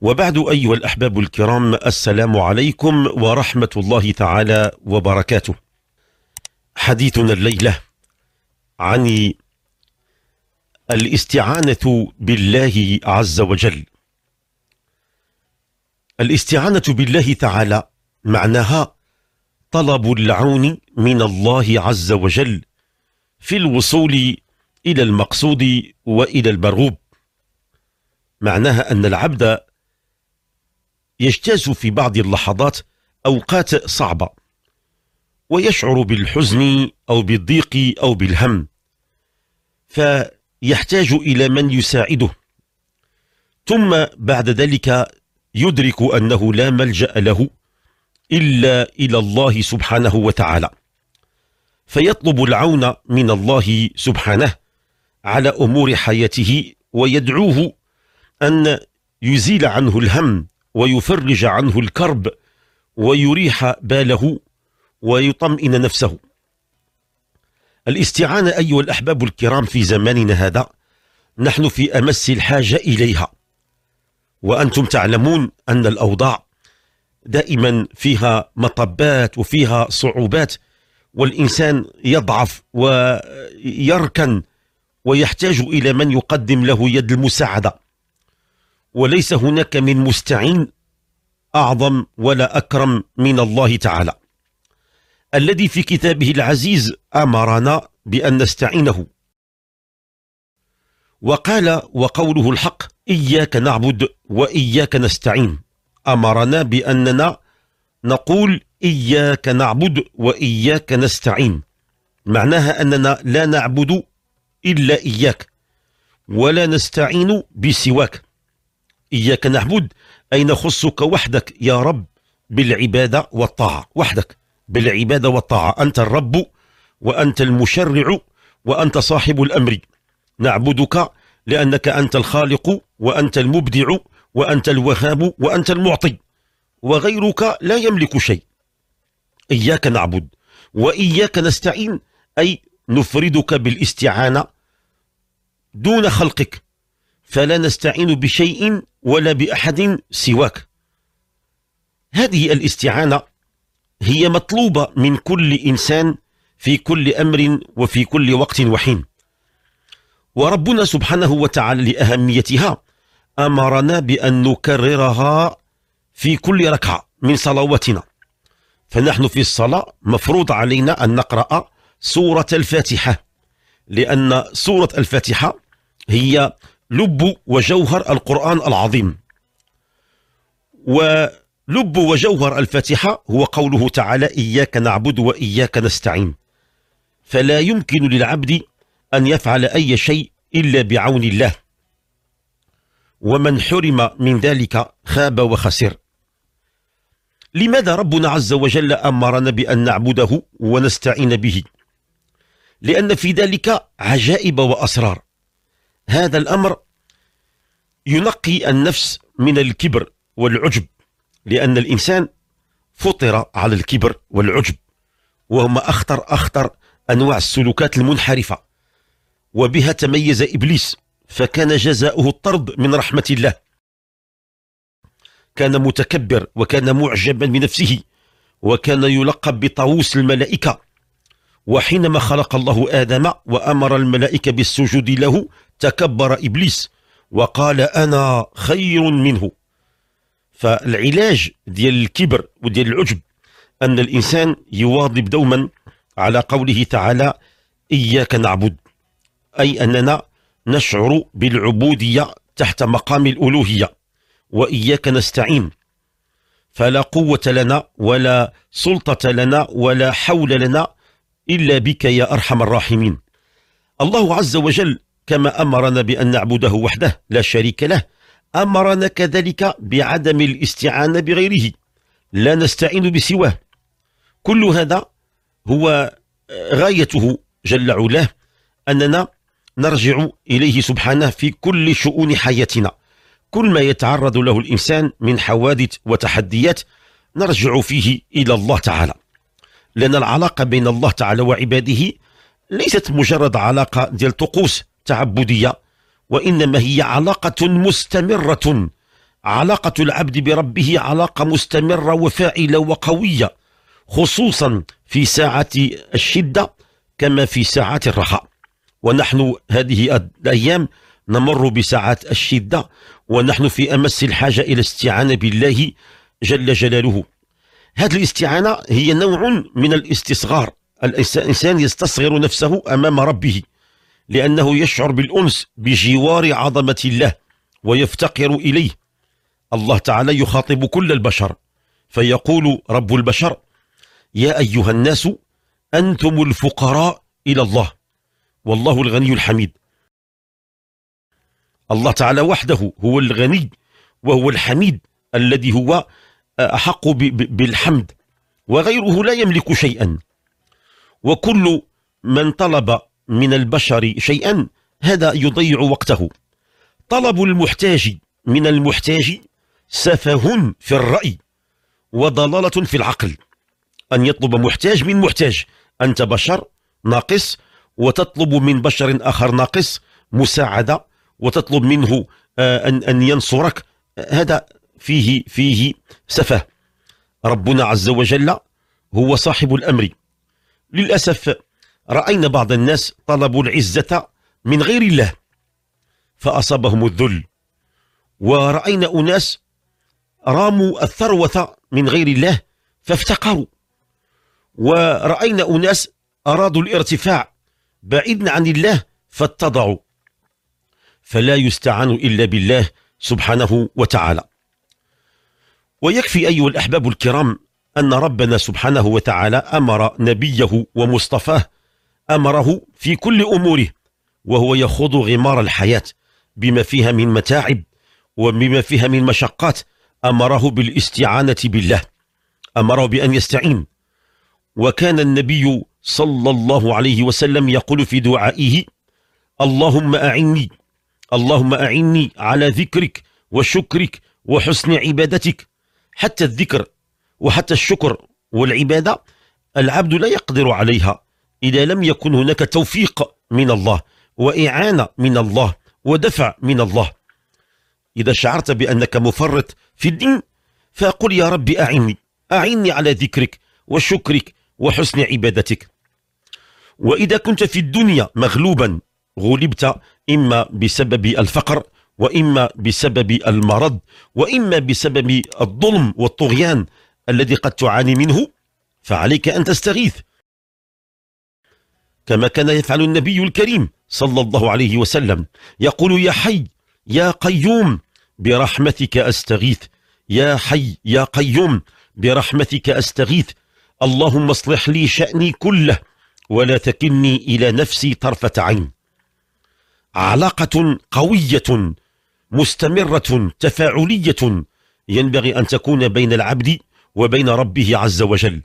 وبعد أيها الأحباب الكرام السلام عليكم ورحمة الله تعالى وبركاته حديثنا الليلة عن الاستعانة بالله عز وجل الاستعانة بالله تعالى معناها طلب العون من الله عز وجل في الوصول إلى المقصود وإلى المرغوب معناها أن العبد يجتاز في بعض اللحظات أوقات صعبة ويشعر بالحزن أو بالضيق أو بالهم فيحتاج إلى من يساعده ثم بعد ذلك يدرك أنه لا ملجأ له إلا إلى الله سبحانه وتعالى فيطلب العون من الله سبحانه على أمور حياته ويدعوه أن يزيل عنه الهم ويفرج عنه الكرب ويريح باله ويطمئن نفسه الاستعانة أيها الأحباب الكرام في زماننا هذا نحن في أمس الحاجة إليها وأنتم تعلمون أن الأوضاع دائما فيها مطبات وفيها صعوبات والإنسان يضعف ويركن ويحتاج إلى من يقدم له يد المساعدة وليس هناك من مستعين أعظم ولا أكرم من الله تعالى الذي في كتابه العزيز أمرنا بأن نستعينه وقال وقوله الحق إياك نعبد وإياك نستعين أمرنا بأننا نقول إياك نعبد وإياك نستعين معناها أننا لا نعبد إلا إياك ولا نستعين بسواك إياك نعبد أي نخصك وحدك يا رب بالعبادة والطاعة وحدك بالعبادة والطاعة أنت الرب وأنت المشرع وأنت صاحب الأمر نعبدك لأنك أنت الخالق وأنت المبدع وأنت الوهاب وأنت المعطي وغيرك لا يملك شيء إياك نعبد وإياك نستعين أي نفردك بالاستعانة دون خلقك فلا نستعين بشيء ولا بأحد سواك هذه الاستعانة هي مطلوبة من كل إنسان في كل أمر وفي كل وقت وحين وربنا سبحانه وتعالى لأهميتها أمرنا بأن نكررها في كل ركعة من صلواتنا فنحن في الصلاة مفروض علينا أن نقرأ سورة الفاتحة لأن سورة الفاتحة هي لب وجوهر القرآن العظيم ولب وجوهر الفاتحة هو قوله تعالى إياك نعبد وإياك نستعين فلا يمكن للعبد أن يفعل أي شيء إلا بعون الله ومن حرم من ذلك خاب وخسر لماذا ربنا عز وجل أمرنا بأن نعبده ونستعين به؟ لأن في ذلك عجائب وأسرار هذا الأمر ينقي النفس من الكبر والعجب لأن الإنسان فطر على الكبر والعجب وهما أخطر أخطر أنواع السلوكات المنحرفة وبها تميز إبليس فكان جزاؤه الطرد من رحمة الله كان متكبر وكان معجبا بنفسه وكان يلقب بطاووس الملائكة وحينما خلق الله آدم وأمر الملائكة بالسجود له تكبر إبليس وقال أنا خير منه فالعلاج ديال الكبر وديال العجب أن الإنسان يواظب دوما على قوله تعالى إياك نعبد أي أننا نشعر بالعبودية تحت مقام الألوهية وإياك نستعين فلا قوة لنا ولا سلطة لنا ولا حول لنا إلا بك يا أرحم الراحمين الله عز وجل كما أمرنا بأن نعبده وحده لا شريك له أمرنا كذلك بعدم الاستعانة بغيره لا نستعين بسواه كل هذا هو آه، غايته جل علاه أننا نرجع إليه سبحانه في كل شؤون حياتنا كل ما يتعرض له الإنسان من حوادث وتحديات نرجع فيه إلى الله تعالى لأن العلاقة بين الله تعالى وعباده ليست مجرد علاقة ديال طقوس التعبدية وإنما هي علاقة مستمرة علاقة العبد بربه علاقة مستمرة وفاعلة وقوية خصوصا في ساعة الشدة كما في ساعات الرخاء ونحن هذه الأيام نمر بساعات الشدة ونحن في أمس الحاجة إلى الاستعانة بالله جل جلاله هذه الاستعانة هي نوع من الاستصغار الإنسان يستصغر نفسه أمام ربه لأنه يشعر بالأنس بجوار عظمة الله ويفتقر إليه الله تعالى يخاطب كل البشر فيقول رب البشر يا أيها الناس أنتم الفقراء إلى الله والله الغني الحميد الله تعالى وحده هو الغني وهو الحميد الذي هو أحق بالحمد وغيره لا يملك شيئا وكل من طلب من البشر شيئا هذا يضيع وقته طلب المحتاج من المحتاج سفه في الرأي وضلالة في العقل أن يطلب محتاج من محتاج أنت بشر ناقص وتطلب من بشر آخر ناقص مساعدة وتطلب منه آه، أن أن ينصرك هذا فيه فيه سفه ربنا عز وجل هو صاحب الأمر للأسف رأينا بعض الناس طلبوا العزة من غير الله فأصابهم الذل ورأينا أناس راموا الثروة من غير الله فافتقروا ورأينا أناس أرادوا الارتفاع بعيدا عن الله فاتضعوا فلا يستعان إلا بالله سبحانه وتعالى ويكفي أيها الأحباب الكرام أن ربنا سبحانه وتعالى أمر نبيه ومصطفاه أمره في كل أموره وهو يخوض غمار الحياة بما فيها من متاعب وبما فيها من مشقات أمره بالاستعانة بالله أمره بأن يستعين وكان النبي صلى الله عليه وسلم يقول في دعائه اللهم أعني اللهم أعني على ذكرك وشكرك وحسن عبادتك حتى الذكر وحتى الشكر والعبادة العبد لا يقدر عليها إذا لم يكن هناك توفيق من الله وإعانة من الله ودفع من الله إذا شعرت بأنك مفرط في الدين فقل يا رب أعني أعني على ذكرك وشكرك وحسن عبادتك وإذا كنت في الدنيا مغلوبا غلبت إما بسبب الفقر وإما بسبب المرض وإما بسبب الظلم والطغيان الذي قد تعاني منه فعليك أن تستغيث كما كان يفعل النبي الكريم صلى الله عليه وسلم يقول يا حي يا قيوم برحمتك أستغيث يا حي يا قيوم برحمتك أستغيث اللهم اصلح لي شأني كله ولا تكلني إلى نفسي طرفة عين علاقة قوية مستمرة تفاعلية ينبغي أن تكون بين العبد وبين ربه عز وجل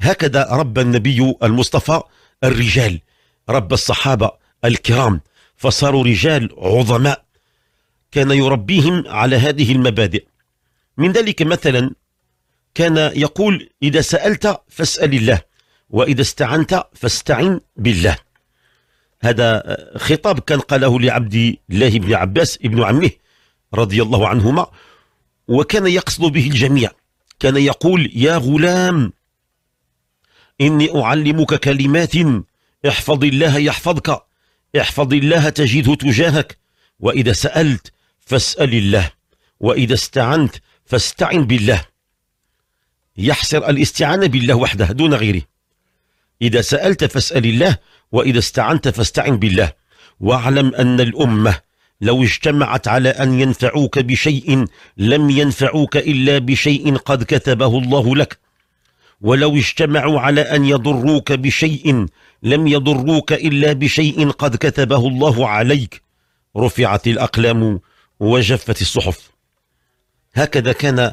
هكذا رب النبي المصطفى الرجال رب الصحابة الكرام فصاروا رجال عظماء كان يربيهم على هذه المبادئ من ذلك مثلا كان يقول إذا سألت فاسأل الله وإذا استعنت فاستعن بالله هذا خطاب كان قاله لعبد الله بن عباس ابن عمه رضي الله عنهما وكان يقصد به الجميع كان يقول يا غلام إني أعلمك كلمات احفظ الله يحفظك احفظ الله تجده تجاهك وإذا سألت فاسأل الله وإذا استعنت فاستعن بالله يحصر الاستعانة بالله وحده دون غيره إذا سألت فاسأل الله وإذا استعنت فاستعن بالله واعلم أن الأمة لو اجتمعت على أن ينفعوك بشيء لم ينفعوك إلا بشيء قد كتبه الله لك ولو اجتمعوا على أن يضروك بشيء لم يضروك إلا بشيء قد كتبه الله عليك رفعت الأقلام وجفت الصحف هكذا كان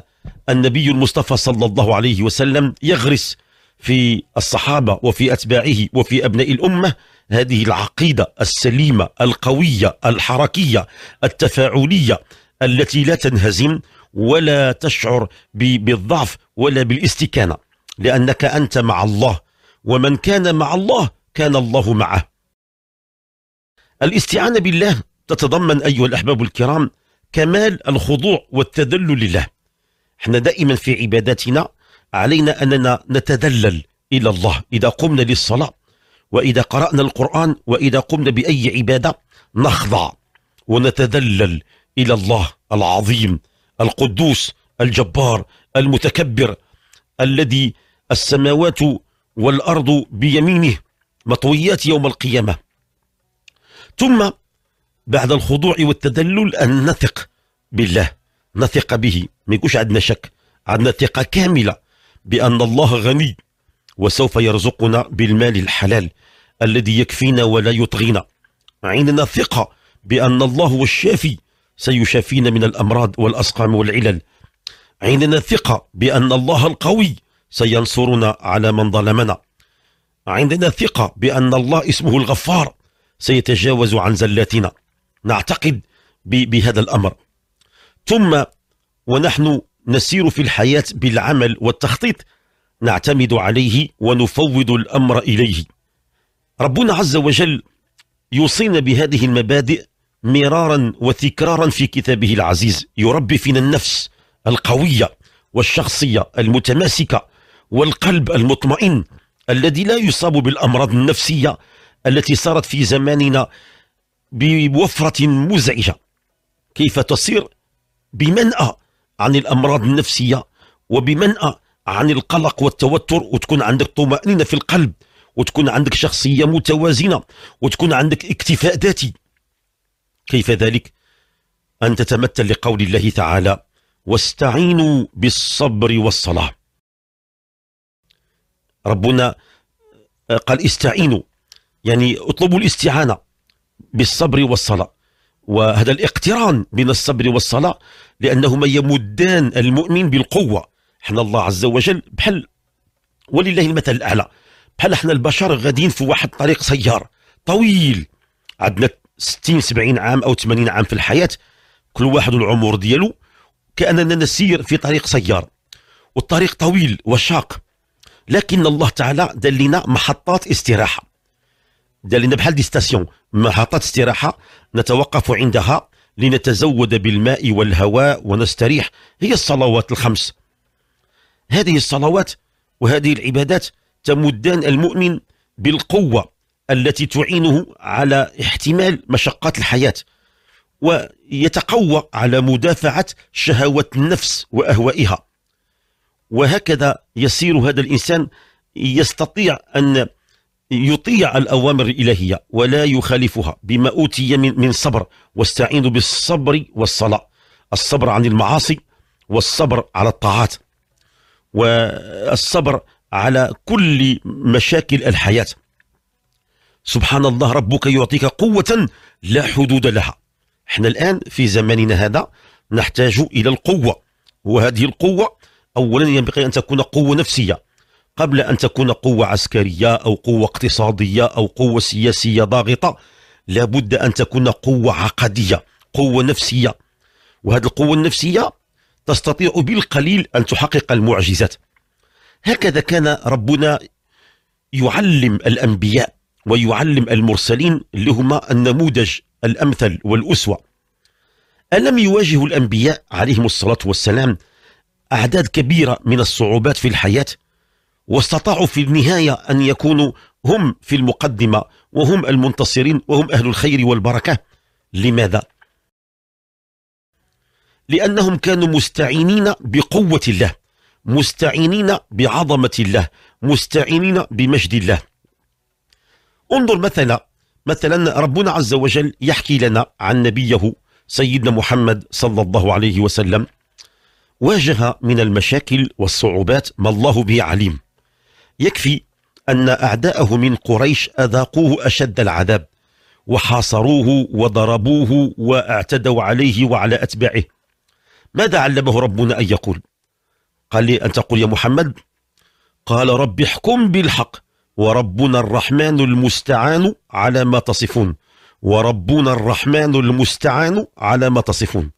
النبي المصطفى صلى الله عليه وسلم يغرس في الصحابة وفي أتباعه وفي أبناء الأمة هذه العقيدة السليمة القوية الحركية التفاعلية التي لا تنهزم ولا تشعر بالضعف ولا بالاستكانة لأنك أنت مع الله ومن كان مع الله كان الله معه الاستعانة بالله تتضمن أيها الأحباب الكرام كمال الخضوع والتذلل لله احنا دائما في عباداتنا علينا أننا نتذلل إلى الله إذا قمنا للصلاة وإذا قرأنا القرآن وإذا قمنا بأي عبادة نخضع ونتذلل إلى الله العظيم القدوس الجبار المتكبر الذي السماوات والأرض بيمينه مطويات يوم القيامة ثم بعد الخضوع والتدلل أن نثق بالله نثق به ما يكونش عندنا شك عندنا ثقة كاملة بأن الله غني وسوف يرزقنا بالمال الحلال الذي يكفينا ولا يطغينا عندنا ثقة بأن الله هو الشافي سيشافينا من الأمراض والأسقام والعلل عندنا ثقة بأن الله القوي سينصرنا على من ظلمنا عندنا ثقة بأن الله اسمه الغفار سيتجاوز عن زلاتنا نعتقد بهذا الأمر ثم ونحن نسير في الحياة بالعمل والتخطيط نعتمد عليه ونفوض الأمر إليه ربنا عز وجل يوصينا بهذه المبادئ مرارا وتكرارا في كتابه العزيز يربي فينا النفس القوية والشخصية المتماسكة والقلب المطمئن الذي لا يصاب بالأمراض النفسية التي صارت في زماننا بوفرة مزعجة كيف تصير بمنأى عن الأمراض النفسية وبمنأى عن القلق والتوتر وتكون عندك طمأنينة في القلب وتكون عندك شخصية متوازنة وتكون عندك اكتفاء ذاتي كيف ذلك؟ أن تتمثل لقول الله تعالى واستعينوا بالصبر والصلاة ربنا آه، قال استعينوا يعني اطلبوا الاستعانة بالصبر والصلاة وهذا الاقتران بين الصبر والصلاة لأنهما يمدان المؤمن بالقوة احنا الله عز وجل بحل ولله المثل الأعلى بحال احنا البشر غاديين في واحد طريق سيار طويل عندنا 60 70 عام أو 80 عام في الحياة كل واحد العمر ديالو كأننا نسير في طريق سيار والطريق طويل وشاق لكن الله تعالى دار لنا محطات استراحه دار لنا بحال دي ستاسيون محطات استراحه نتوقف عندها لنتزود بالماء والهواء ونستريح هي الصلوات الخمس هذه الصلوات وهذه العبادات تمدان المؤمن بالقوه التي تعينه على احتمال مشقات الحياه ويتقوى على مدافعه شهوات النفس واهوائها وهكذا يسير هذا الإنسان يستطيع أن يطيع الأوامر الإلهية ولا يخالفها بما أوتي من صبر واستعين بالصبر والصلاة الصبر عن المعاصي والصبر على الطاعات والصبر على كل مشاكل الحياة سبحان الله ربك يعطيك قوة لا حدود لها احنا الآن في زماننا هذا نحتاج إلى القوة وهذه القوة أولا ينبغي أن تكون قوة نفسية قبل أن تكون قوة عسكرية أو قوة اقتصادية أو قوة سياسية ضاغطة لابد أن تكون قوة عقدية قوة نفسية وهذه القوة النفسية تستطيع بالقليل أن تحقق المعجزات هكذا كان ربنا يعلم الأنبياء ويعلم المرسلين اللي هما النموذج الأمثل والأسوة ألم يواجه الأنبياء عليهم الصلاة والسلام أعداد كبيرة من الصعوبات في الحياة واستطاعوا في النهاية أن يكونوا هم في المقدمة وهم المنتصرين وهم أهل الخير والبركة لماذا؟ لأنهم كانوا مستعينين بقوة الله مستعينين بعظمة الله مستعينين بمجد الله انظر مثلا مثلا ربنا عز وجل يحكي لنا عن نبيه سيدنا محمد صلى الله عليه وسلم واجه من المشاكل والصعوبات ما الله به عليم يكفي أن أعداءه من قريش أذاقوه أشد العذاب وحاصروه وضربوه واعتدوا عليه وعلى أتباعه ماذا علمه ربنا أن يقول قال لي أن تقول يا محمد قال رب احكم بالحق وربنا الرحمن المستعان على ما تصفون وربنا الرحمن المستعان على ما تصفون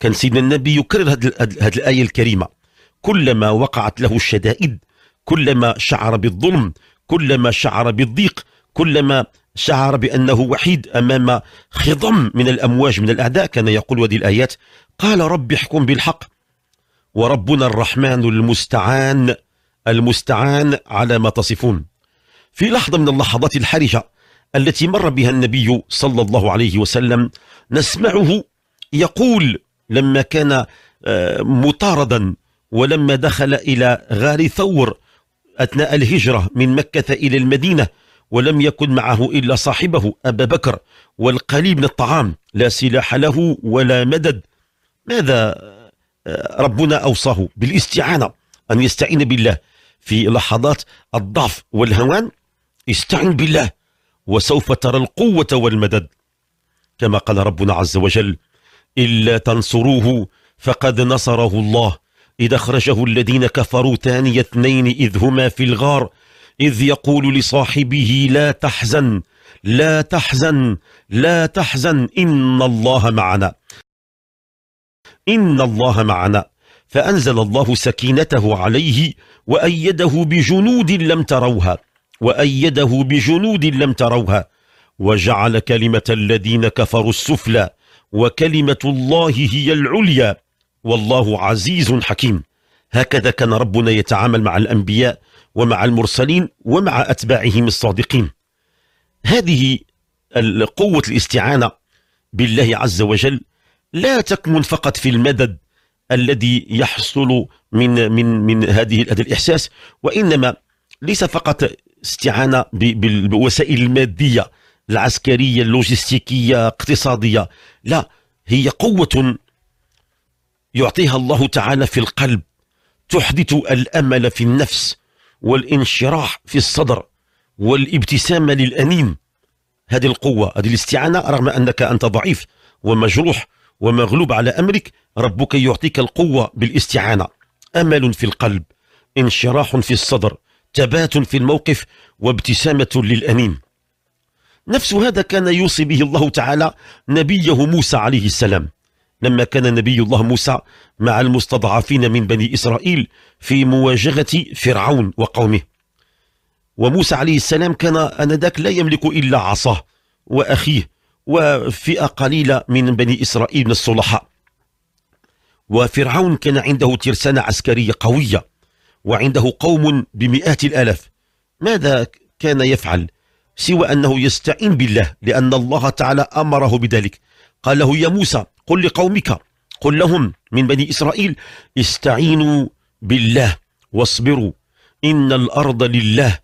كان سيدنا النبي يكرر هذه الآية الكريمة كلما وقعت له الشدائد كلما شعر بالظلم كلما شعر بالضيق كلما شعر بأنه وحيد أمام خضم من الأمواج من الأعداء كان يقول هذه الآيات قال رب احكم بالحق وربنا الرحمن المستعان المستعان على ما تصفون في لحظة من اللحظات الحرجة التي مر بها النبي صلى الله عليه وسلم نسمعه يقول لما كان آه، مطاردا ولما دخل إلى غار ثور أثناء الهجرة من مكة إلى المدينة ولم يكن معه إلا صاحبه أبا بكر والقليل من الطعام لا سلاح له ولا مدد ماذا آه، ربنا أوصاه بالاستعانة أن يستعين بالله في لحظات الضعف والهوان استعن بالله وسوف ترى القوة والمدد كما قال ربنا عز وجل إلا تنصروه فقد نصره الله إذا اخرجه الذين كفروا ثاني اثنين إذ هما في الغار إذ يقول لصاحبه لا تحزن لا تحزن لا تحزن إن الله معنا إن الله معنا فأنزل الله سكينته عليه وأيده بجنود لم تروها وأيده بجنود لم تروها وجعل كلمة الذين كفروا السفلى وكلمة الله هي العليا والله عزيز حكيم هكذا كان ربنا يتعامل مع الأنبياء ومع المرسلين ومع أتباعهم الصادقين هذه قوة الاستعانة بالله عز وجل لا تكمن فقط في المدد الذي يحصل من من من هذه هذا الإحساس وإنما ليس فقط استعانة بالوسائل المادية العسكرية اللوجستيكية اقتصادية لا هي قوة يعطيها الله تعالى في القلب تحدث الأمل في النفس والانشراح في الصدر والابتسامة للأنين هذه القوة هذه الاستعانة رغم أنك أنت ضعيف ومجروح ومغلوب على أمرك ربك يعطيك القوة بالاستعانة أمل في القلب انشراح في الصدر ثبات في الموقف وابتسامة للأنين نفس هذا كان يوصي به الله تعالى نبيه موسى عليه السلام لما كان نبي الله موسى مع المستضعفين من بني إسرائيل في مواجهة فرعون وقومه وموسى عليه السلام كان أنذاك لا يملك إلا عصاه وأخيه وفئة قليلة من بني إسرائيل من الصلحاء وفرعون كان عنده ترسانة عسكرية قوية وعنده قوم بمئات الآلاف ماذا كان يفعل؟ سوى أنه يستعين بالله لأن الله تعالى أمره بذلك قال له يا موسى قل لقومك قل لهم من بني إسرائيل استعينوا بالله واصبروا إن الأرض لله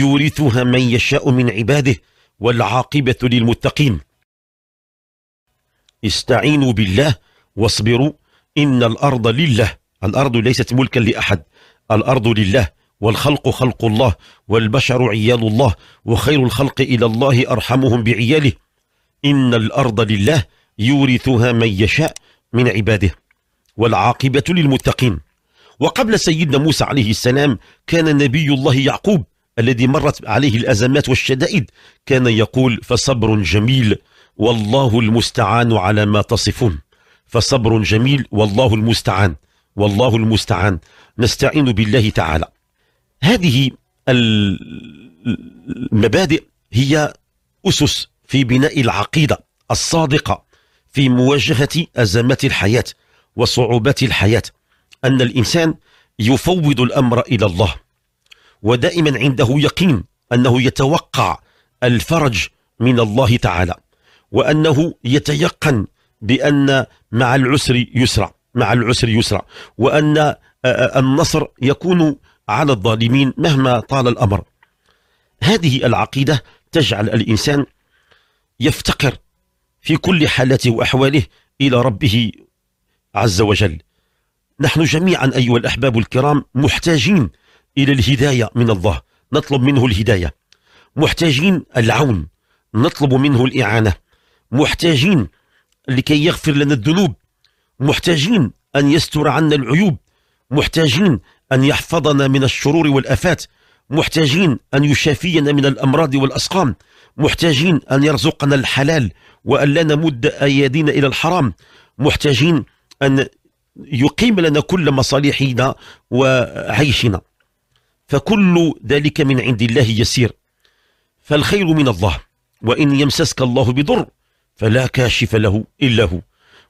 يورثها من يشاء من عباده والعاقبة للمتقين استعينوا بالله واصبروا إن الأرض لله الأرض ليست ملكا لأحد الأرض لله والخلق خلق الله والبشر عيال الله وخير الخلق إلى الله أرحمهم بعياله إن الأرض لله يورثها من يشاء من عباده والعاقبة للمتقين وقبل سيدنا موسى عليه السلام كان نبي الله يعقوب الذي مرت عليه الأزمات والشدائد كان يقول فصبر جميل والله المستعان على ما تصفون فصبر جميل والله المستعان والله المستعان نستعين بالله تعالى هذه المبادئ هي أسس في بناء العقيدة الصادقة في مواجهة أزمات الحياة وصعوبات الحياة أن الإنسان يفوض الأمر إلى الله ودائما عنده يقين أنه يتوقع الفرج من الله تعالى وأنه يتيقن بأن مع العسر يسرا مع العسر يسرا وأن النصر يكون على الظالمين مهما طال الأمر هذه العقيدة تجعل الإنسان يفتقر في كل حالته وأحواله إلى ربه عز وجل نحن جميعا أيها الأحباب الكرام محتاجين إلى الهداية من الله نطلب منه الهداية محتاجين العون نطلب منه الإعانة محتاجين لكي يغفر لنا الذنوب محتاجين أن يستر عنا العيوب محتاجين أن يحفظنا من الشرور والأفات محتاجين أن يشافينا من الأمراض والأسقام محتاجين أن يرزقنا الحلال وأن لا نمد أيدينا إلى الحرام محتاجين أن يقيم لنا كل مصالحنا وعيشنا فكل ذلك من عند الله يسير فالخير من الله وإن يمسسك الله بضر فلا كاشف له إلا هو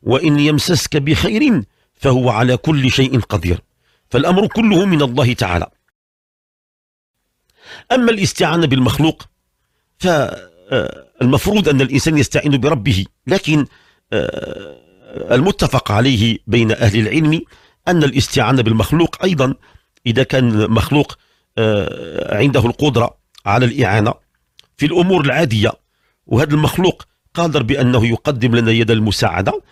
وإن يمسسك بخير فهو على كل شيء قدير فالأمر كله من الله تعالى أما الاستعانة بالمخلوق فالمفروض آه، أن الإنسان يستعين بربه لكن آه، المتفق عليه بين أهل العلم أن الاستعانة بالمخلوق أيضا إذا كان مخلوق آه، عنده القدرة على الإعانة في الأمور العادية وهذا المخلوق قادر بأنه يقدم لنا يد المساعدة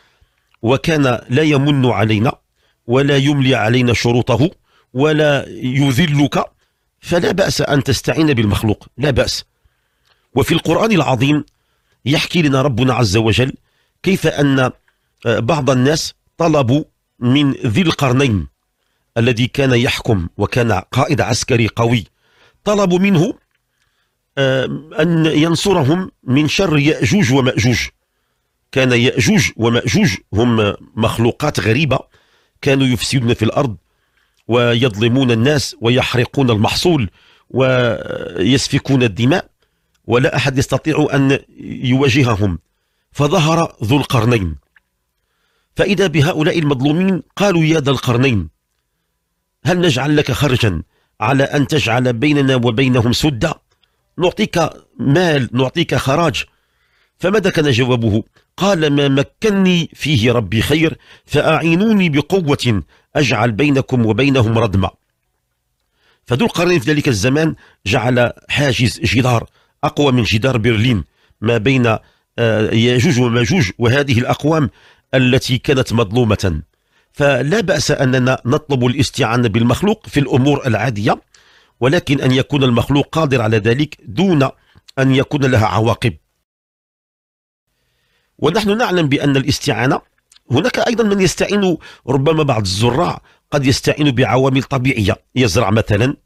وكان لا يمن علينا ولا يملي علينا شروطه ولا يذلك فلا بأس أن تستعين بالمخلوق لا بأس وفي القرآن العظيم يحكي لنا ربنا عز وجل كيف أن آه، بعض الناس طلبوا من ذي القرنين الذي كان يحكم وكان قائد عسكري قوي طلبوا منه آه، أن ينصرهم من شر يأجوج ومأجوج كان يأجوج ومأجوج هم مخلوقات غريبة كانوا يفسدون في الأرض ويظلمون الناس ويحرقون المحصول ويسفكون الدماء ولا أحد يستطيع أن يواجههم فظهر ذو القرنين فإذا بهؤلاء المظلومين قالوا يا ذا القرنين هل نجعل لك خرجا على أن تجعل بيننا وبينهم سدة نعطيك مال نعطيك خراج فماذا كان جوابه قال ما مكني فيه ربي خير فأعينوني بقوة أجعل بينكم وبينهم ردما فذو القرنين في ذلك الزمان جعل حاجز جدار أقوى من جدار برلين ما بين آه، يجوج وماجوج وهذه الأقوام التي كانت مظلومة فلا بأس أننا نطلب الاستعانة بالمخلوق في الأمور العادية ولكن أن يكون المخلوق قادر على ذلك دون أن يكون لها عواقب ونحن نعلم بأن الاستعانة هناك أيضا من يستعين ربما بعض الزراع قد يستعين بعوامل طبيعية يزرع مثلا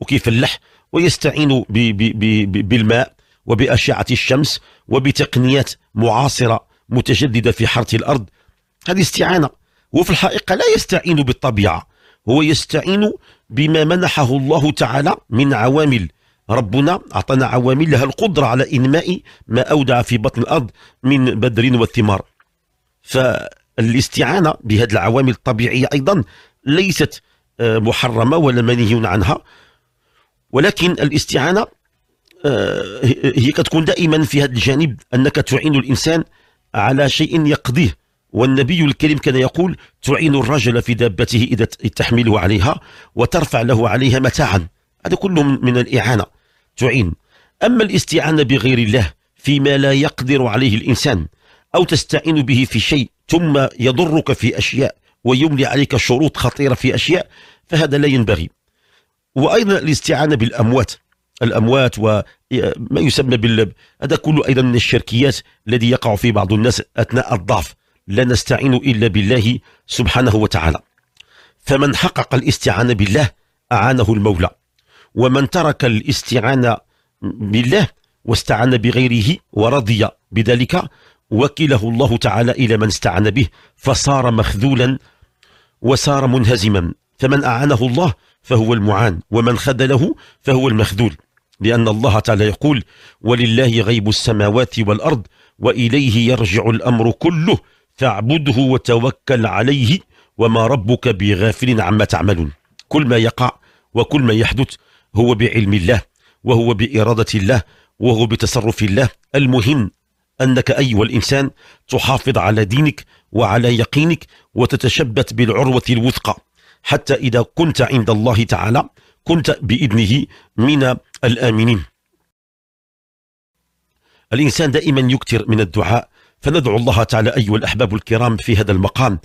وكيف اللح ويستعين بـ بـ بـ بالماء وبأشعة الشمس وبتقنيات معاصرة متجددة في حرث الأرض هذه استعانة وفي الحقيقة لا يستعين بالطبيعة هو يستعين بما منحه الله تعالى من عوامل ربنا أعطانا عوامل لها القدرة على إنماء ما أودع في بطن الأرض من بدر والثمار فالاستعانة بهذه العوامل الطبيعية أيضا ليست آه، محرمة ولا منهي عنها ولكن الاستعانة آه، هي كتكون دائما في هذا الجانب أنك تعين الإنسان على شيء يقضيه والنبي الكريم كان يقول تعين الرجل في دابته إذا تحمله عليها وترفع له عليها متاعا هذا كله من الإعانة تعين أما الاستعانة بغير الله فيما لا يقدر عليه الإنسان أو تستعين به في شيء ثم يضرك في أشياء ويملي عليك شروط خطيرة في أشياء فهذا لا ينبغي وأيضا الاستعانة بالأموات الأموات وما يسمى باللب هذا كله أيضا من الشركيات الذي يقع في بعض الناس أثناء الضعف لا نستعين إلا بالله سبحانه وتعالى فمن حقق الاستعانة بالله أعانه المولى ومن ترك الاستعانة بالله واستعان بغيره ورضي بذلك وكله الله تعالى إلى من استعان به فصار مخذولا وصار منهزما فمن أعانه الله فهو المعان ومن خذله فهو المخذول لأن الله تعالى يقول ولله غيب السماوات والأرض وإليه يرجع الأمر كله فاعبده وتوكل عليه وما ربك بغافل عما تعملون كل ما يقع وكل ما يحدث هو بعلم الله وهو بإرادة الله وهو بتصرف الله المهم أنك أيها الإنسان تحافظ على دينك وعلى يقينك وتتشبت بالعروة الوثقى حتى إذا كنت عند الله تعالى كنت بإذنه من الآمنين الإنسان دائما يكثر من الدعاء فندعو الله تعالى أيها الأحباب الكرام في هذا المقام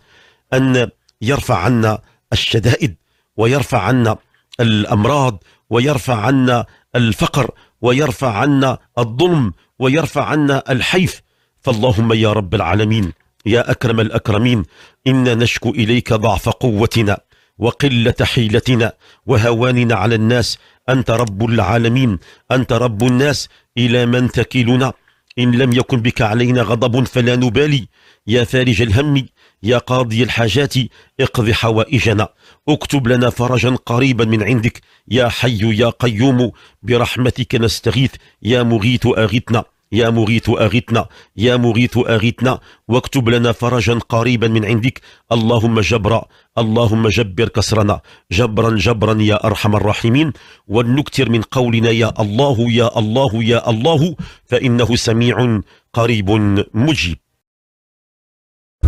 أن يرفع عنا الشدائد ويرفع عنا الأمراض ويرفع عنا الفقر ويرفع عنا الظلم ويرفع عنا الحيف فاللهم يا رب العالمين يا أكرم الأكرمين إنا نشكو إليك ضعف قوتنا وقلة حيلتنا وهواننا على الناس أنت رب العالمين أنت رب الناس إلى من تكيلنا إن لم يكن بك علينا غضب فلا نبالي يا فارج الهم يا قاضي الحاجات اقض حوائجنا اكتب لنا فرجا قريبا من عندك يا حي يا قيوم برحمتك نستغيث يا مغيث أغتنا يا مغيث أغتنا يا مغيث أغتنا واكتب لنا فرجا قريبا من عندك اللهم جبرا اللهم جبر كسرنا جبرا جبرا يا أرحم الراحمين ولنكثر من قولنا يا الله يا الله يا الله فإنه سميع قريب مجيب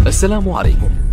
السلام عليكم